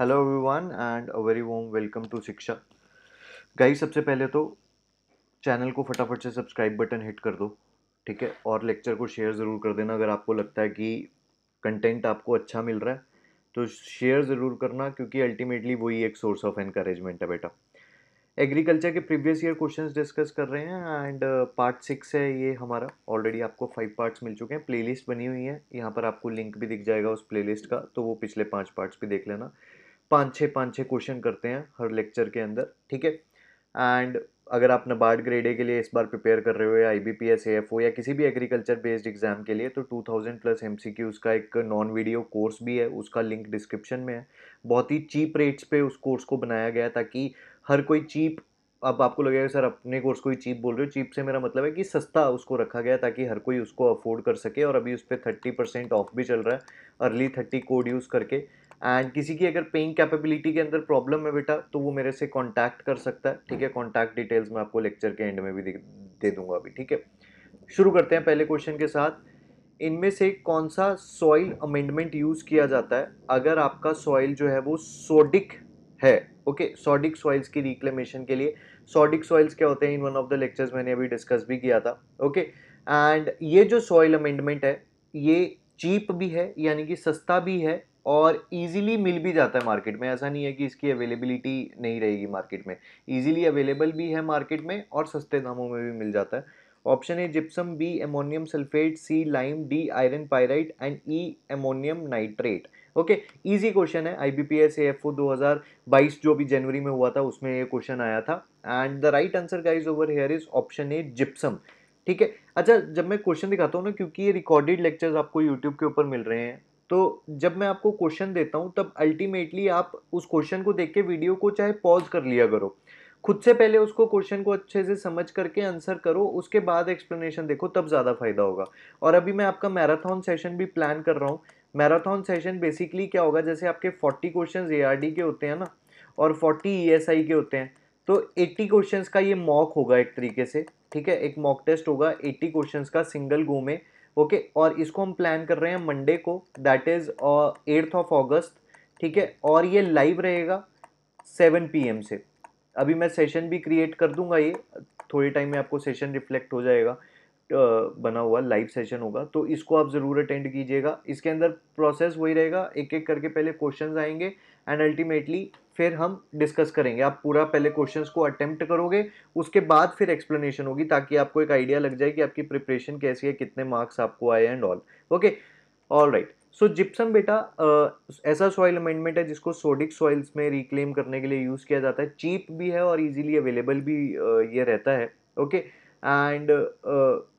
Hello everyone and a very warm welcome to Shiksha guys सबसे पहले तो चैनल को फटाफट से सब्सक्राइब बटन हिट कर दो ठीक है और लेक्चर को शेयर ज़रूर कर देना अगर आपको लगता है कि कंटेंट आपको अच्छा मिल रहा है तो शेयर ज़रूर करना क्योंकि अल्टीमेटली वही एक सोर्स ऑफ एनकरेजमेंट है बेटा एग्रीकल्चर के प्रीवियस ईयर क्वेश्चन डिस्कस कर रहे हैं एंड पार्ट सिक्स है ये हमारा ऑलरेडी आपको फाइव पार्ट्स मिल चुके हैं प्लेलिस्ट बनी हुई है यहाँ पर आपको लिंक भी दिख जाएगा उस प्लेलिस्ट का तो वो पिछले पाँच पार्ट्स भी देख लेना पाँच छः पाँच छः क्वेश्चन करते हैं हर लेक्चर के अंदर ठीक है एंड अगर आप नबार्ड ग्रेड ए के लिए इस बार प्रिपेयर कर रहे हो या I B P S F O या किसी भी एग्रीकल्चर बेस्ड एग्जाम के लिए तो two thousand plus M C Qs का एक नॉन वीडियो कोर्स भी है उसका लिंक डिस्क्रिप्शन में है बहुत ही चीप रेट्स पे उस कोर्स को बनाया गया ताकि हर कोई चीप अब आपको लगेगा सर अपने कोर्स को ही चीप बोल रहे हो चीप से मेरा मतलब है कि सस्ता उसको रखा गया ताकि हर कोई उसको अफोर्ड कर सके और अभी उस पर थर्टी परसेंट ऑफ भी चल रहा है अर्ली थर्टी कोड यूज़ करके एंड किसी की अगर पेइंग कैपेबिलिटी के अंदर प्रॉब्लम है बेटा तो वो मेरे से कॉन्टैक्ट कर सकता है ठीक है कॉन्टैक्ट डिटेल्स मैं आपको लेक्चर के एंड में भी दे दूंगा अभी ठीक है शुरू करते हैं पहले क्वेश्चन के साथ इनमें से कौन सा सॉइल अमेंडमेंट यूज़ किया जाता है अगर आपका सॉइल जो है वो सोडिक है ओके सॉडिक सॉइल्स की रिक्लेमेशन के लिए सॉडिक सॉइल्स क्या होते हैं in one of the lectures मैंने अभी डिस्कस भी किया था ओके एंड ये जो सॉइल अमेंडमेंट है ये चीप भी है यानी कि सस्ता भी है और इजीली मिल भी जाता है मार्केट में ऐसा नहीं है कि इसकी अवेलेबिलिटी नहीं रहेगी मार्केट में इजीली अवेलेबल भी है मार्केट में और सस्ते दामों में भी मिल जाता है option A gypsum B ammonium sulphate C lime D iron pyrite and E ammonium nitrate okay easy question है I B P S F O दो हज़ार बाईस जो भी जनवरी में हुआ था उसमें ये क्वेश्चन आया था and the right answer guys over here is option A gypsum ठीक है अच्छा जब मैं क्वेश्चन दिखाता हूँ ना क्योंकि ये रिकॉर्डेड लेक्चर्स आपको यूट्यूब के ऊपर मिल रहे हैं तो जब मैं आपको क्वेश्चन देता हूँ तब अल्टीमेटली आप उस क्वेश्चन को देख के वीडियो को चाहे पॉज कर लिया करो खुद से पहले उसको क्वेश्चन को अच्छे से समझ करके आंसर करो उसके बाद एक्सप्लेनेशन देखो तब ज़्यादा फायदा होगा और अभी मैं आपका मैराथन सेशन भी प्लान कर रहा हूँ मैराथन सेशन बेसिकली क्या होगा जैसे आपके 40 क्वेश्चन ए के होते हैं ना और 40 ई e के होते हैं तो 80 क्वेश्चन का ये मॉक होगा एक तरीके से ठीक है एक मॉक टेस्ट होगा एट्टी क्वेश्चन का सिंगल गो में ओके okay? और इसको हम प्लान कर रहे हैं मंडे को that is eighth of August ठीक है और ये लाइव रहेगा सेवन पी से अभी मैं सेशन भी क्रिएट कर दूंगा ये थोड़े टाइम में आपको सेशन रिफ्लेक्ट हो जाएगा uh, बना हुआ लाइव सेशन होगा तो इसको आप ज़रूर अटेंड कीजिएगा इसके अंदर प्रोसेस वही रहेगा एक एक करके पहले क्वेश्चंस आएंगे एंड अल्टीमेटली फिर हम डिस्कस करेंगे आप पूरा पहले क्वेश्चंस को अटेम्प्ट करोगे उसके बाद फिर एक्सप्लेनेशन होगी ताकि आपको एक आइडिया लग जाए कि आपकी प्रिपरेशन कैसी है कितने मार्क्स आपको आए and all okay all right so gypsum बेटा ऐसा सॉइल अमेंडमेंट है जिसको सोडिक सॉइल्स में रिक्लेम करने के लिए यूज़ किया जाता है चीप भी है और ईजिली अवेलेबल भी uh, ये रहता है okay okay? And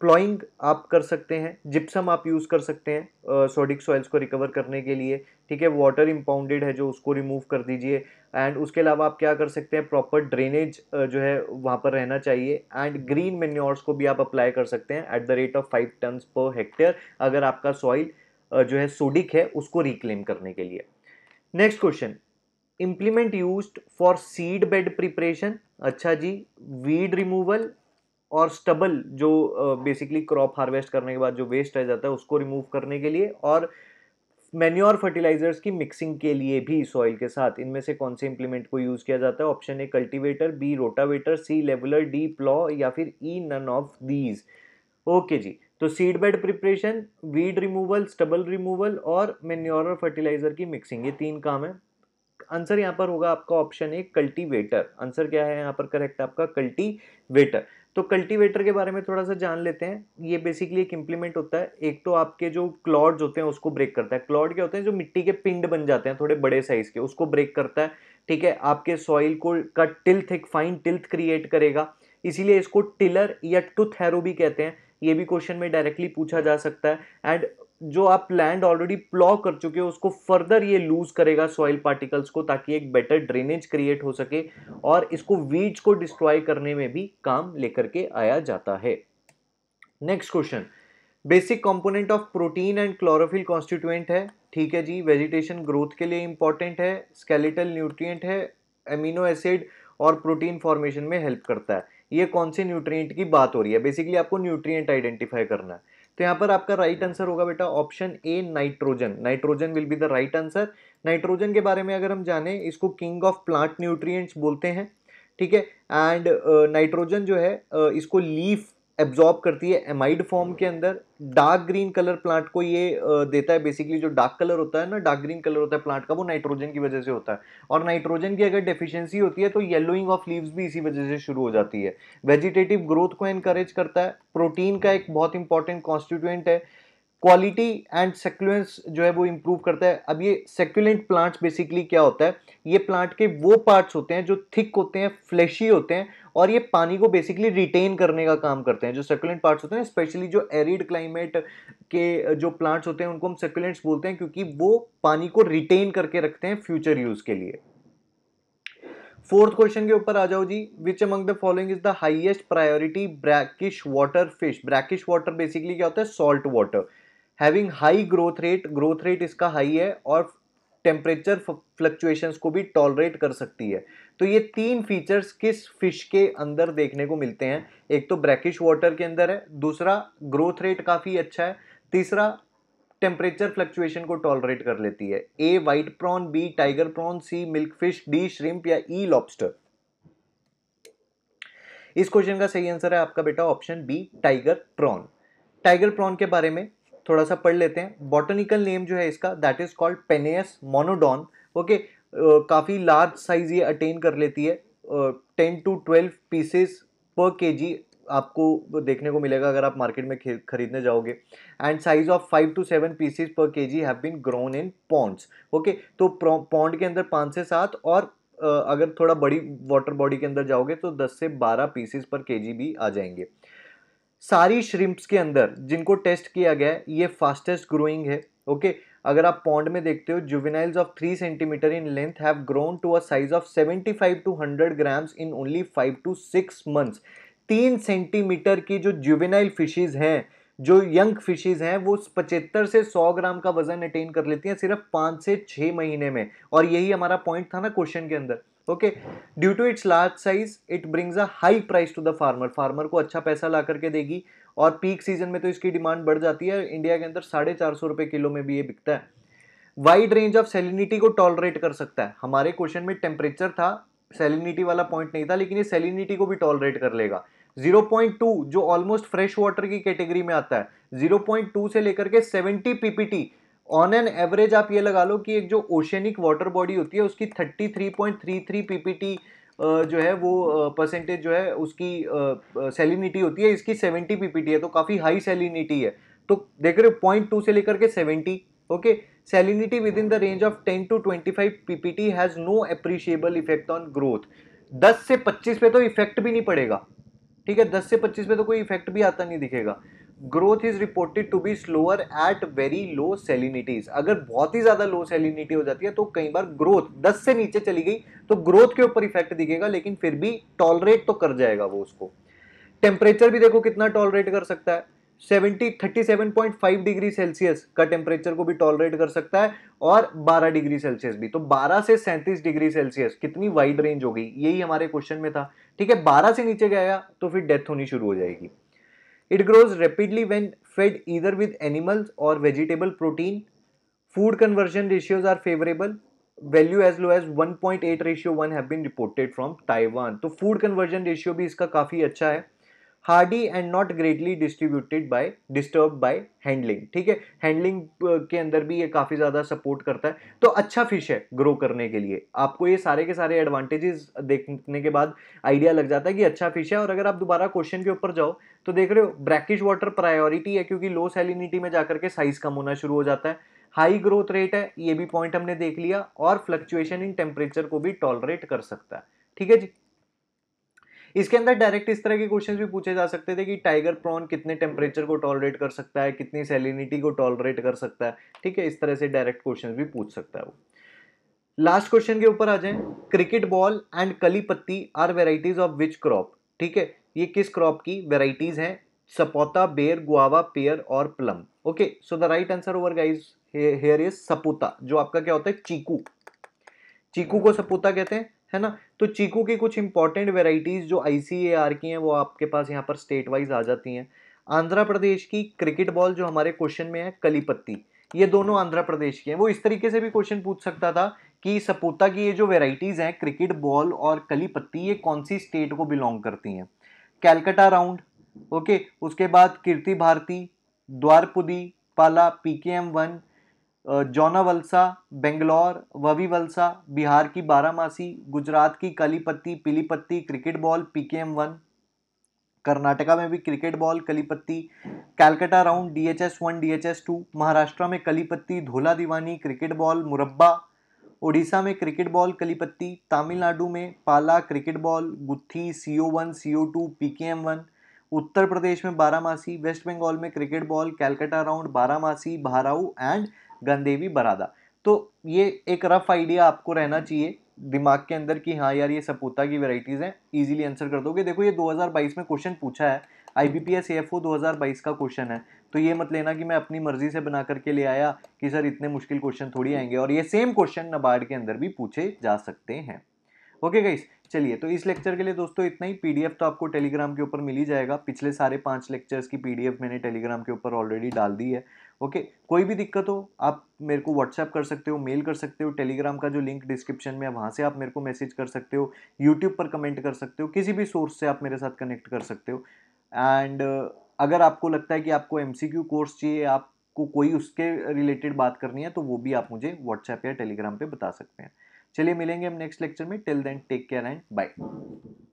ploughing uh, आप कर सकते हैं जिप्सम आप यूज़ कर सकते हैं सोडिक uh, सॉइल्स को रिकवर करने के लिए ठीक है वाटर इम्पाउंडेड है जो उसको रिमूव कर दीजिए एंड उसके अलावा आप क्या कर सकते हैं प्रॉपर ड्रेनेज uh, जो है वहाँ पर रहना चाहिए एंड ग्रीन मेन्योर्स को भी आप अप्लाई कर सकते हैं at the rate of five tons per hectare अगर आपका सॉइल uh, जो है सोडिक है उसको रिक्लेम करने के लिए next question implement use for seed bed preparation अच्छा जी वीड रिमूवल और स्टबल जो बेसिकली क्रॉप हार्वेस्ट करने के बाद जो वेस्ट रह जाता है उसको रिमूव करने के लिए और मैन्योर फर्टिलाइजर्स की मिक्सिंग के लिए भी सॉइल के साथ इनमें से कौन से इम्प्लीमेंट को यूज़ किया जाता है option A cultivator B rotavator C leveller D plough या फिर E none of these okay जी तो seed bed preparation weed removal stubble removal और मेन्योर फर्टिलाइजर की मिक्सिंग ये तीन काम है आंसर यहाँ पर होगा आपका ऑप्शन ए कल्टीवेटर आंसर क्या है यहाँ पर करेक्ट आपका कल्टीवेटर तो कल्टीवेटर के बारे में थोड़ा सा जान लेते हैं ये बेसिकली एक इम्प्लीमेंट होता है एक तो आपके जो क्लॉड्स होते हैं उसको ब्रेक करता है क्लॉड क्या होते हैं जो मिट्टी के पिंड बन जाते हैं थोड़े बड़े साइज़ के उसको ब्रेक करता है ठीक है आपके सॉइल को का टिल्थ एक फाइन टिल्थ क्रिएट करेगा इसीलिए इसको टिलर या टूथ हैरो भी कहते हैं ये भी क्वेश्चन में डायरेक्टली पूछा जा सकता है एंड जो आप लैंड ऑलरेडी प्लॉ कर चुके हो उसको फर्दर ये लूज करेगा सॉइल पार्टिकल्स को ताकि एक बेटर ड्रेनेज क्रिएट हो सके और इसको वीज को डिस्ट्रॉय करने में भी काम लेकर के आया जाता है next question basic component of protein and chlorophyll constituent है ठीक है जी वेजिटेशन ग्रोथ के लिए इंपॉर्टेंट है स्केलेटल न्यूट्रिएंट है एमिनो एसिड और प्रोटीन फॉर्मेशन में हेल्प करता है ये कौन से न्यूट्रिएंट की बात हो रही है बेसिकली आपको न्यूट्रिएंट आइडेंटिफाई करना है तो यहाँ पर आपका राइट आंसर होगा बेटा option A nitrogen nitrogen will be the right answer nitrogen के बारे में अगर हम जाने इसको किंग ऑफ प्लांट न्यूट्रिएंट्स बोलते हैं ठीक है एंड नाइट्रोजन uh, जो है uh, इसको लीफ एब्जॉर्ब करती है एमाइड फॉर्म के अंदर डार्क ग्रीन कलर प्लांट को ये देता है बेसिकली जो डार्क कलर होता है ना डार्क ग्रीन कलर होता है प्लांट का वो नाइट्रोजन की वजह से होता है और नाइट्रोजन की अगर डेफिशिएंसी होती है तो येलोइंग ऑफ लीव्स भी इसी वजह से शुरू हो जाती है वेजिटेटिव ग्रोथ को इनकरेज करता है प्रोटीन का एक बहुत इंपॉर्टेंट कॉन्स्टिट्यूएंट है क्वालिटी एंड सेक्लुएंस जो है वो इम्प्रूव करता है अब ये सेक्युलेंट प्लांट्स बेसिकली क्या होता है ये प्लांट के वो पार्ट्स होते हैं जो थिक होते हैं फ्लैशी होते हैं और ये पानी को बेसिकली रिटेन करने का काम करते हैं जो सर्कुलेंट पार्ट्स होते हैं स्पेशली जो एरिड क्लाइमेट के जो प्लांट्स होते हैं उनको हम सर्कुलेंट्स बोलते हैं क्योंकि वो पानी को रिटेन करके रखते हैं फ्यूचर यूज़ के लिए फोर्थ क्वेश्चन के ऊपर आ जाओ जी which among the following is the highest priority brackish water fish brackish water basically क्या होता है salt water having high growth rate growth rate इसका हाई है और टेम्परेचर फ्लक्चुएशंस को भी टॉलरेट कर सकती है तो ये तीन फीचर्स किस फिश के अंदर देखने को मिलते हैं एक तो ब्रैकिश वाटर के अंदर है दूसरा ग्रोथ रेट काफ़ी अच्छा है तीसरा टेम्परेचर फ्लक्चुएशन को टॉलरेट कर लेती है A white prawn B tiger prawn C milk fish D shrimp या ई e, लॉबस्टर इस क्वेश्चन का सही आंसर है आपका बेटा option B tiger prawn tiger prawn के बारे में थोड़ा सा पढ़ लेते हैं बॉटनिकल नेम जो है इसका that is called Penaeus monodon okay काफ़ी लार्ज साइज़ ये अटेन कर लेती है टेन टू ट्वेल्व पीसेस पर के जी आपको देखने को मिलेगा अगर आप मार्केट में खरीदने जाओगे and size of five to seven pieces per K G have been grown in ponds okay तो पॉन्ड के अंदर पाँच से सात और अगर थोड़ा बड़ी वाटर बॉडी के अंदर जाओगे तो दस से बारह पीसीज पर के जी भी आ जाएंगे सारी श्रिम्प्स के अंदर जिनको टेस्ट किया गया है ये फास्टेस्ट ग्रोइंग है ओके अगर आप पॉन्ड में देखते हो juveniles of three centimetre in length have grown to a size of seventy five to hundred grams in only five to six months तीन सेंटीमीटर की जो जुवेनाइल फिशेज हैं जो यंग फिशेज हैं वो पचहत्तर से सौ ग्राम का वजन अटेन कर लेती हैं सिर्फ पाँच से छः महीने में और यही हमारा पॉइंट था ना क्वेश्चन के अंदर okay due to its large size it brings a high price to the farmer farmer को अच्छा पैसा ला करके देगी और पीक सीजन में तो इसकी डिमांड बढ़ जाती है इंडिया के अंदर साढ़े चार सौ रुपये किलो में भी ये बिकता है वाइड रेंज ऑफ सेलिनिटी को टॉलरेट कर सकता है हमारे क्वेश्चन में टेम्परेचर था सेलिनिटी वाला पॉइंट नहीं था लेकिन ये सेलिनिटी को भी टॉलरेट कर लेगा 0.2 जो ऑलमोस्ट फ्रेश वाटर की कैटेगरी में आता है 0.2 से लेकर के 70 पीपीटी ऑन एन एवरेज आप ये लगा लो कि एक जो ओशनिक वाटर बॉडी होती है उसकी 33.33 पीपीटी जो है वो परसेंटेज जो है उसकी सेलिनिटी होती है इसकी 70 पीपीटी है तो काफ़ी हाई सेलिनिटी है तो देख रहे हो पॉइंट टू से लेकर के 70 okay salinity within the range of 10 to 25 PPT has no appreciable effect on growth 10 से 25 पे तो इफेक्ट भी नहीं पड़ेगा ठीक है 10 से 25 पे तो कोई इफेक्ट भी आता नहीं दिखेगा growth is reported to be slower at very low salinities अगर बहुत ही ज्यादा लो सेलिनिटी हो जाती है तो कई बार ग्रोथ 10 से नीचे चली गई तो ग्रोथ के ऊपर इफेक्ट दिखेगा लेकिन फिर भी टॉलरेट तो कर जाएगा वो उसको टेम्परेचर भी देखो कितना टॉलरेट कर सकता है 70 37.5 डिग्री सेल्सियस का टेम्परेचर को भी टॉलरेट कर सकता है और 12 डिग्री सेल्सियस भी तो 12 से 37 डिग्री सेल्सियस कितनी वाइड रेंज होगी यही हमारे क्वेश्चन में था ठीक है 12 से नीचे गया तो फिर डेथ होनी शुरू हो जाएगी it grows rapidly when fed either with animals और vegetable protein food conversion ratios are favourable value as low as one point eight ratio one have been reported from Taiwan तो फूड कन्वर्जन रेशियो भी इसका काफ़ी अच्छा है hardy and not greatly distributed by disturb by handling ठीक है handling uh, के अंदर भी ये काफ़ी ज़्यादा सपोर्ट करता है तो अच्छा फिश है ग्रो करने के लिए आपको ये सारे के सारे एडवांटेजेस देखने के बाद आइडिया लग जाता है कि अच्छा फिश है और अगर आप दोबारा क्वेश्चन के ऊपर जाओ तो देख रहे हो ब्रैकिश वाटर प्रायोरिटी है क्योंकि लो सेलिनिटी में जाकर के साइज़ कम होना शुरू हो जाता है हाई ग्रोथ रेट है ये भी पॉइंट हमने देख लिया और फ्लक्चुएशन इन टेम्परेचर को भी टॉलरेट कर सकता है ठीक है जी इसके अंदर डायरेक्ट इस तरह के क्वेश्चन भी पूछे जा सकते थे कि टाइगर प्रॉन कितने टेम्परेचर को टॉलरेट कर सकता है कितनी सेलिनिटी को टॉलरेट कर सकता है ठीक है इस तरह से डायरेक्ट क्वेश्चन भी पूछ सकता है वो लास्ट क्वेश्चन के ऊपर आ जाए cricket ball and Kalipatti are varieties of which crop ठीक है ये किस क्रॉप की वेराइटीज हैं सपोता बेर गुआवा पेयर और plum okay so the right answer over guys here is sapota जो आपका क्या होता है चीकू चीकू को सपूता कहते हैं है ना तो चीकू की कुछ इंपॉर्टेंट वेराइटीज़ जो आई की हैं वो आपके पास यहाँ पर स्टेट वाइज आ जाती हैं आंध्र प्रदेश की क्रिकेट बॉल जो हमारे क्वेश्चन में है कलीपत्ती ये दोनों आंध्र प्रदेश की हैं वो इस तरीके से भी क्वेश्चन पूछ सकता था कि सपोता की ये जो वेराइटीज़ हैं क्रिकेट बॉल और कलीपत्ती ये कौन सी स्टेट को बिलोंग करती हैं कैलकटा राउंड ओके उसके बाद कीर्ति भारती द्वारपुदी पाला पी के एम वन जौना वलसा बेंगलौर ववी वलसा बिहार की बारामासी गुजरात की Kalipatti Pilipatti cricket ball P K M one Karnataka में भी cricket ball Kalipatti Calcutta round D H S one D H S two Maharashtra में कलीपत्ती धोला दीवानी क्रिकेट बॉल मुरब्बा ओडिशा में क्रिकेट बॉल कलीपत्ती तमिलनाडु में पाला cricket ball Guthi C O one C O two P K M one Uttar Pradesh में Baramasi waste Bengal में क्रिकेट बॉल कैलकटा राउंड बारामासी भाराऊ and गंदेवी बरादा तो ये एक रफ आइडिया आपको रहना चाहिए दिमाग के अंदर कि हाँ यार ये सपूता की वेराइटीज़ हैं ईजिली आंसर कर दोगे देखो ये 2022 में क्वेश्चन पूछा है I B P S F O दो का क्वेश्चन है तो ये मत लेना कि मैं अपनी मर्जी से बना करके ले आया कि सर इतने मुश्किल क्वेश्चन थोड़ी आएंगे और ये सेम क्वेश्चन नबार्ड के अंदर भी पूछे जा सकते हैं ओके गाइस चलिए तो इस लेक्चर के लिए दोस्तों इतना ही पीडीएफ तो आपको टेलीग्राम के ऊपर मिल ही जाएगा पिछले सारे पाँच लेक्चर्स की पीडीएफ मैंने टेलीग्राम के ऊपर ऑलरेडी डाल दी है ओके okay? कोई भी दिक्कत हो आप मेरे को व्हाट्सएप कर सकते हो मेल कर सकते हो टेलीग्राम का जो लिंक डिस्क्रिप्शन में है वहाँ से आप मेरे को मैसेज कर सकते हो यूट्यूब पर कमेंट कर सकते हो किसी भी सोर्स से आप मेरे साथ कनेक्ट कर सकते हो एंड अगर आपको लगता है कि आपको एम कोर्स चाहिए आपको कोई उसके रिलेटेड बात करनी है तो वो भी आप मुझे व्हाट्सएप या टेलीग्राम पर बता सकते हैं चलिए मिलेंगे हम नेक्स्ट लेक्चर में till then take care and bye